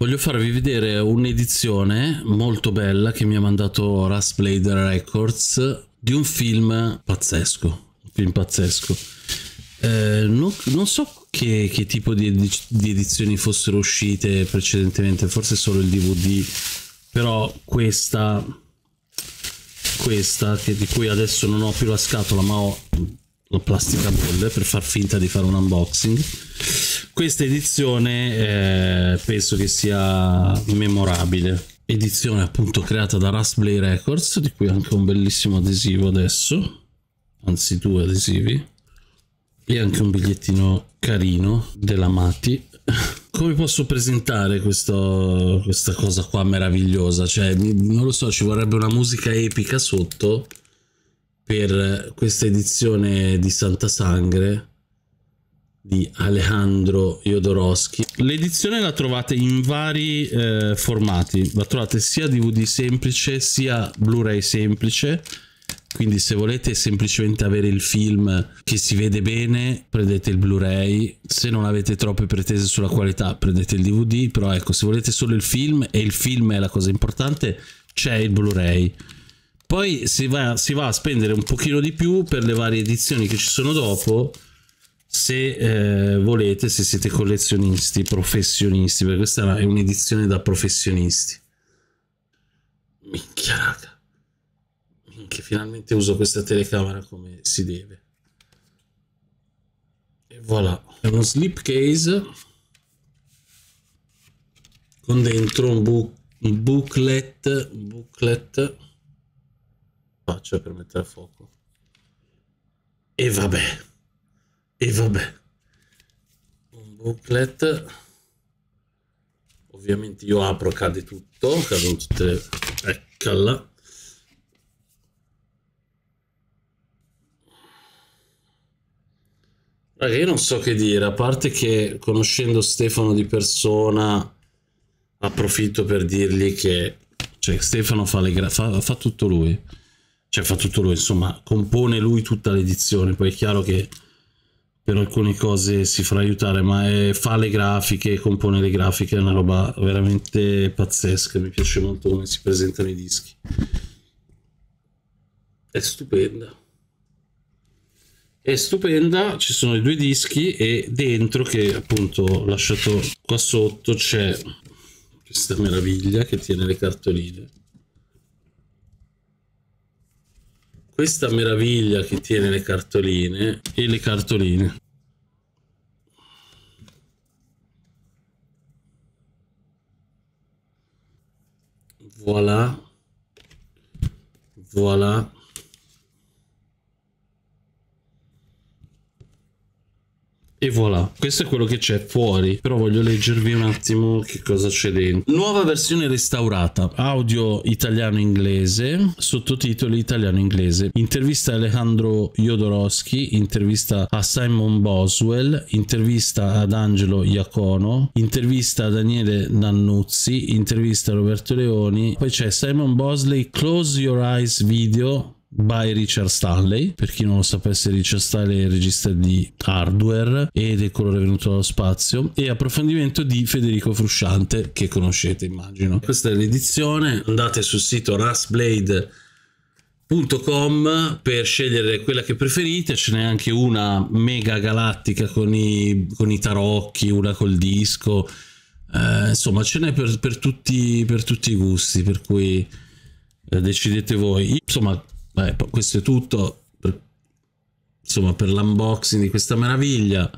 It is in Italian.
Voglio farvi vedere un'edizione molto bella che mi ha mandato Rustblade Records di un film pazzesco. Un film pazzesco. Eh, non, non, so che, che tipo di, ediz di, edizioni fossero uscite precedentemente, forse solo il DVD, però questa, questa che, di cui adesso non ho più la scatola ma ho la plastica bolle per far finta di fare un unboxing questa edizione eh, penso che sia memorabile. Edizione appunto creata da Raspberry Records, di cui anche un bellissimo adesivo adesso, anzi due adesivi, e anche un bigliettino carino della Mati. Come posso presentare questo, questa cosa qua meravigliosa? Cioè, non lo so, ci vorrebbe una musica epica sotto per questa edizione di Santa Sangre di Alejandro Jodorowsky. L'edizione la trovate in vari eh, formati, la trovate sia DVD semplice sia Blu-ray semplice, quindi se volete semplicemente avere il film che si vede bene prendete il Blu-ray, se non avete troppe pretese sulla qualità prendete il DVD, però ecco se volete solo il film e il film è la cosa importante c'è il Blu-ray. Poi si va, si va a spendere un pochino di più per le varie edizioni che ci sono dopo se eh, volete, se siete collezionisti, professionisti, perché questa è un'edizione da professionisti. Minchia raga. Minchia, finalmente uso questa telecamera come si deve. E voilà, è uno slipcase con dentro un, bu un booklet, un booklet faccia per mettere a fuoco. E vabbè. E vabbè, un booklet. Ovviamente io apro, cade tutto, cadono tutte le... Eccola. Raga, io non so che dire, a parte che conoscendo Stefano di persona approfitto per dirgli che cioè, Stefano fa, le fa, fa tutto lui, cioè fa tutto lui, insomma compone lui tutta l'edizione, poi è chiaro che per alcune cose si farà aiutare, ma è, fa le grafiche, compone le grafiche, è una roba veramente pazzesca, mi piace molto come si presentano i dischi. È stupenda. È stupenda, ci sono i due dischi e dentro che appunto ho lasciato qua sotto c'è questa meraviglia che tiene le cartoline questa meraviglia che tiene le cartoline e le cartoline. Voilà. Voilà. E voilà, questo è quello che c'è fuori, però voglio leggervi un attimo che cosa c'è dentro. Nuova versione restaurata, audio italiano-inglese, sottotitoli italiano-inglese, intervista a Alejandro Jodorowsky, intervista a Simon Boswell, intervista ad Angelo Iacono, intervista a Daniele Nannuzzi, intervista a Roberto Leoni, poi c'è Simon Bosley Close Your Eyes Video by Richard Stanley. Per chi non lo sapesse, Richard Stanley è il regista di Hardware e del colore venuto dallo spazio e approfondimento di Federico Frusciante, che conoscete immagino. Questa è l'edizione, andate sul sito Rustblade.com Com per scegliere quella che preferite, ce n'è anche una mega galattica con i, con i tarocchi, una col disco, eh, insomma ce n'è per, per, tutti, per tutti i gusti, per cui eh, decidete voi. Insomma Beh, questo è tutto per, insomma, per l'unboxing di questa meraviglia.